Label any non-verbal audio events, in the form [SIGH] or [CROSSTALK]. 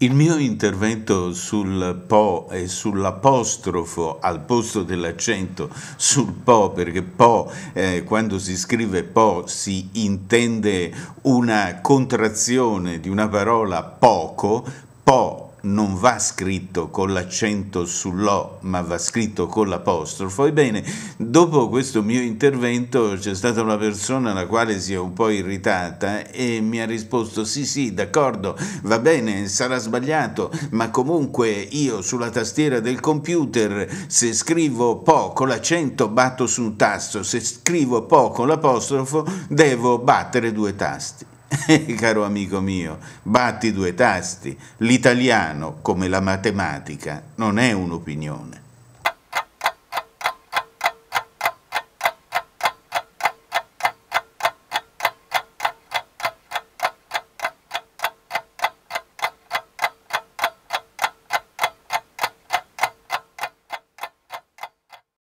Il mio intervento sul po e sull'apostrofo al posto dell'accento sul po, perché po eh, quando si scrive po si intende una contrazione di una parola poco, po non va scritto con l'accento sull'O, ma va scritto con l'apostrofo. Ebbene, dopo questo mio intervento c'è stata una persona la quale si è un po' irritata e mi ha risposto sì sì, d'accordo, va bene, sarà sbagliato, ma comunque io sulla tastiera del computer se scrivo Po con l'accento batto su un tasto, se scrivo Po con l'apostrofo devo battere due tasti. [LAUGHS] caro amico mio, batti due tasti. L'italiano, come la matematica, non è un'opinione.